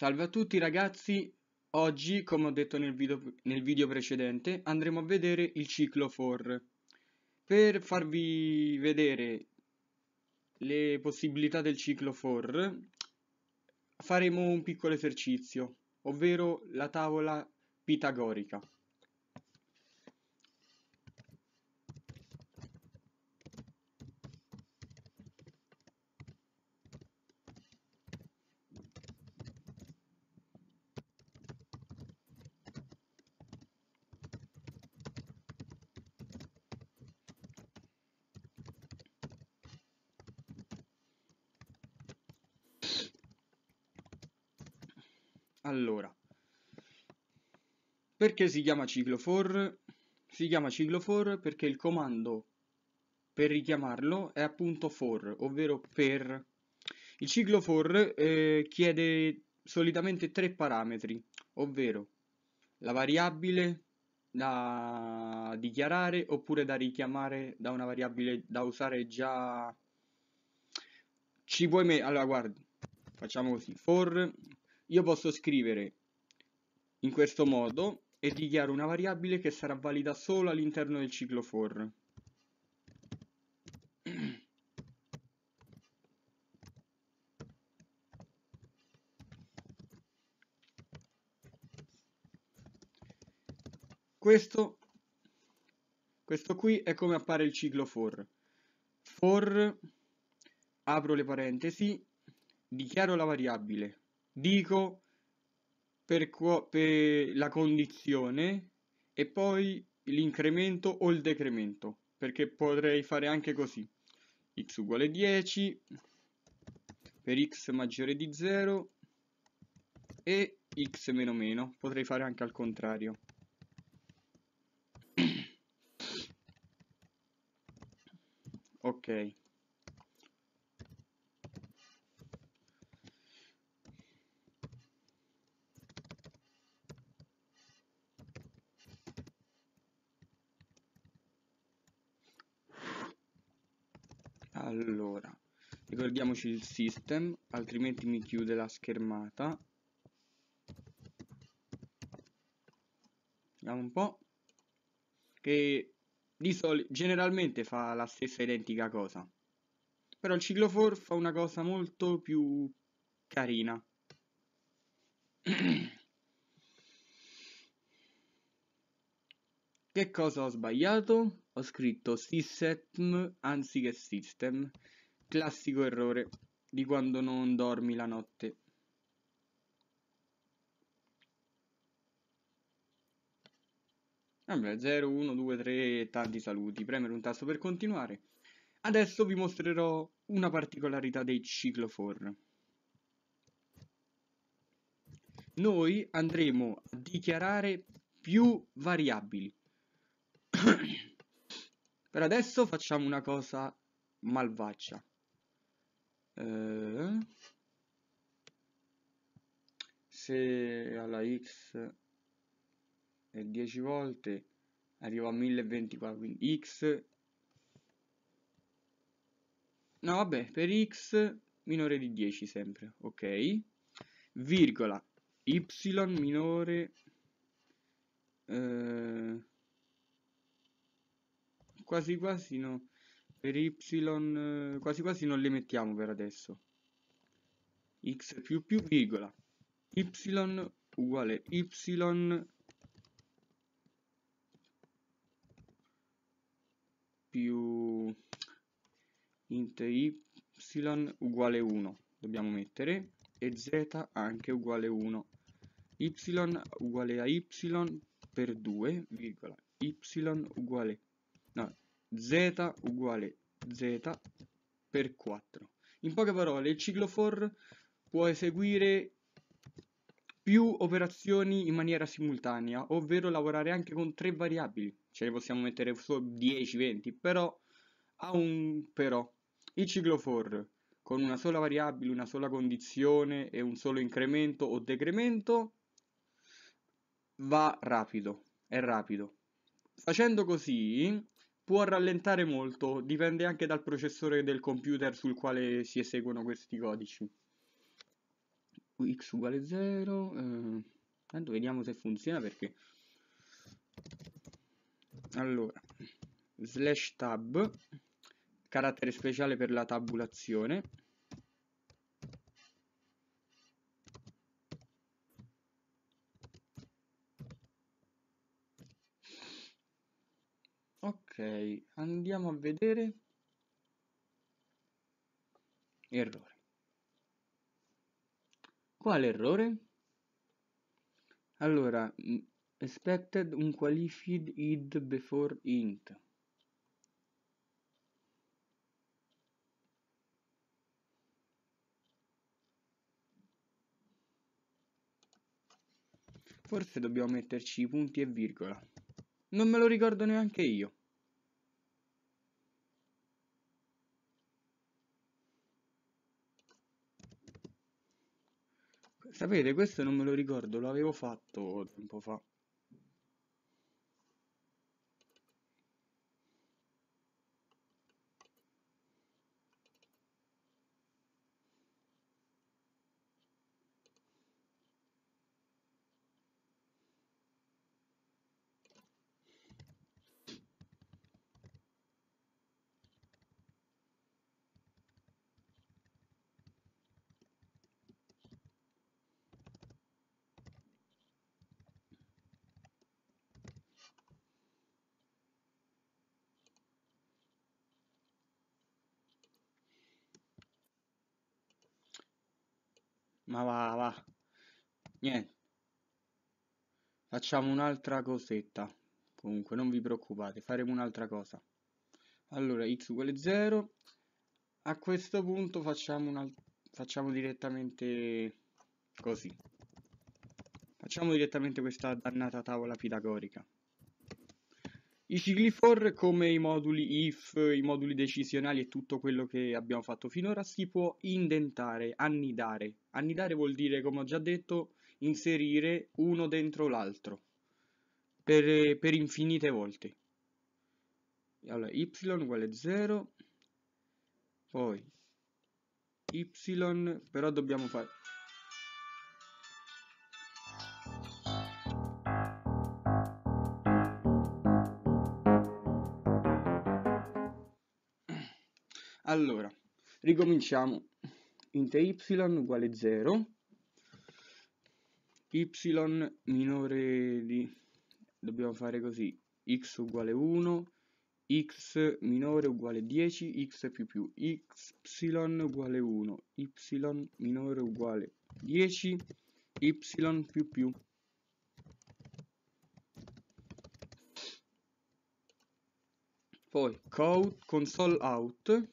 Salve a tutti ragazzi, oggi come ho detto nel video, nel video, precedente andremo a vedere il ciclo for. Per farvi vedere le possibilità del ciclo for faremo un piccolo esercizio, ovvero la tavola pitagorica. Allora, perché si chiama ciclo for? Si chiama ciclo for perché il comando per richiamarlo è appunto for, ovvero per. Il ciclo for eh, chiede solitamente tre parametri, ovvero la variabile da dichiarare oppure da richiamare da una variabile da usare già ci vuoi me allora guarda facciamo così for io posso scrivere in questo modo e dichiaro una variabile che sarà valida solo all'interno del ciclo for. Questo, questo qui è come appare il ciclo for. For, apro le parentesi, dichiaro la variabile, dico per, per la condizione e poi l'incremento o il decremento perché potrei fare anche così x uguale 10 per x maggiore di 0 e x meno meno potrei fare anche al contrario ok voce il system altrimenti mi chiude la schermata vediamo un po' che di solito generalmente fa la stessa identica cosa però il ciclo for fa una cosa molto più carina che cosa ho sbagliato? ho scritto system anziché system Classico errore di quando non dormi la notte. Vabbè, 0, 1, 2, 3, tanti saluti. Premere un tasto per continuare. Adesso vi mostrerò una particolarità dei ciclofor. Noi andremo a dichiarare più variabili. per adesso facciamo una cosa malvagia. Eh? se alla x è 10 volte arrivo a 1024 quindi x no vabbè per x minore di 10 sempre ok virgola y minore eh, quasi quasi no per y eh, quasi quasi non le mettiamo per adesso x più più virgola y uguale y più int y uguale 1 dobbiamo mettere e z anche uguale 1 y uguale a y per 2 virgola y uguale no z uguale z per 4. In poche parole, il ciclo for può eseguire più operazioni in maniera simultanea, ovvero lavorare anche con tre variabili. Ce ne possiamo mettere solo 10, 20, però ha un però. Il ciclo for con una sola variabile, una sola condizione e un solo incremento o decremento va rapido, è rapido. Facendo così Può rallentare molto, dipende anche dal processore del computer sul quale si eseguono questi codici. x uguale 0, eh, tanto vediamo se funziona perché... Allora, slash tab, carattere speciale per la tabulazione, andiamo a vedere errore quale errore? allora mm, expected un qualified id before int forse dobbiamo metterci i punti e virgola non me lo ricordo neanche io Sapete, questo non me lo ricordo, l'avevo fatto un po' fa. Ma va, va. Niente. Facciamo un'altra cosetta. Comunque, non vi preoccupate, faremo un'altra cosa. Allora, x uguale 0. A questo punto facciamo, un facciamo direttamente così. Facciamo direttamente questa dannata tavola pitagorica. I cicli for come i moduli if, i moduli decisionali e tutto quello che abbiamo fatto finora si può indentare, annidare. Annidare vuol dire, come ho già detto, inserire uno dentro l'altro per, per, infinite volte. Allora, y uguale 0, poi y, però dobbiamo fare Allora, ricominciamo. Int y uguale 0, y minore di... dobbiamo fare così, x uguale 1, x minore uguale 10, x più più, y uguale 1, y minore uguale 10, y più più. Poi console out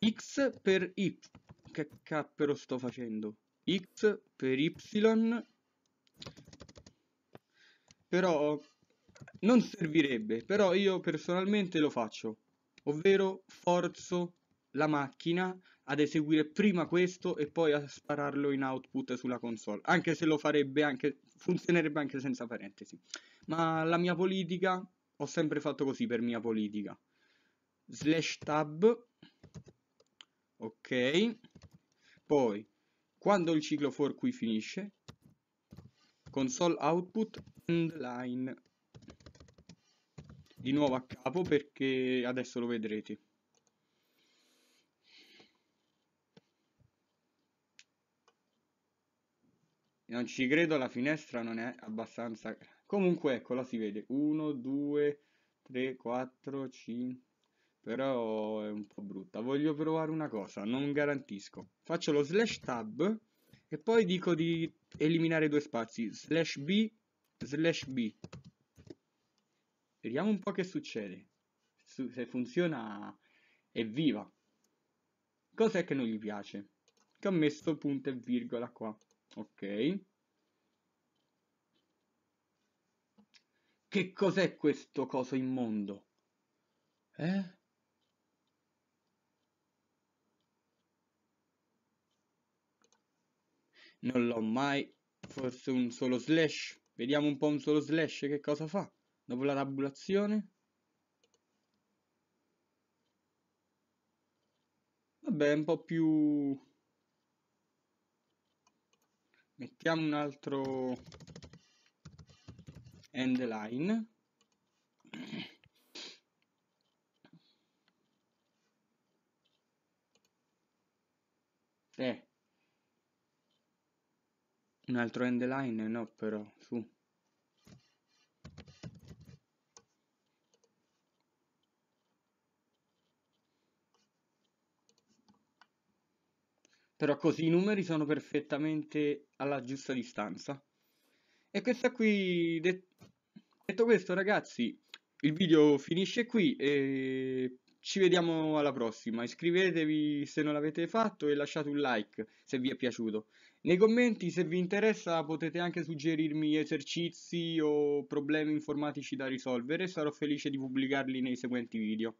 x per y che cappero sto facendo x per y però non servirebbe però io personalmente lo faccio ovvero forzo la macchina ad eseguire prima questo e poi a spararlo in output sulla console anche se lo farebbe anche funzionerebbe anche senza parentesi ma la mia politica ho sempre fatto così per mia politica slash tab ok poi quando il ciclo for qui finisce console output end line di nuovo a capo perché adesso lo vedrete non ci credo la finestra non è abbastanza comunque eccola si vede 1 2 3 4 5 però è un po' brutta. Voglio provare una cosa, non garantisco. Faccio lo slash tab e poi dico di eliminare due spazi, slash b, slash b. Vediamo un po' che succede, se funziona è viva. Cos'è che non gli piace? Che ho messo punto e virgola qua, ok. Che cos'è questo coso immondo? Eh? Non l'ho mai. Forse un solo slash. Vediamo un po' un solo slash che cosa fa. Dopo la tabulazione. Vabbè, un po' più... Mettiamo un altro end line. Eh, un altro end line No però, su. Però così i numeri sono perfettamente alla giusta distanza. E questa qui... Det detto questo ragazzi, il video finisce qui e ci vediamo alla prossima. Iscrivetevi se non l'avete fatto e lasciate un like se vi è piaciuto. Nei commenti, se vi interessa, potete anche suggerirmi esercizi o problemi informatici da risolvere, sarò felice di pubblicarli nei seguenti video.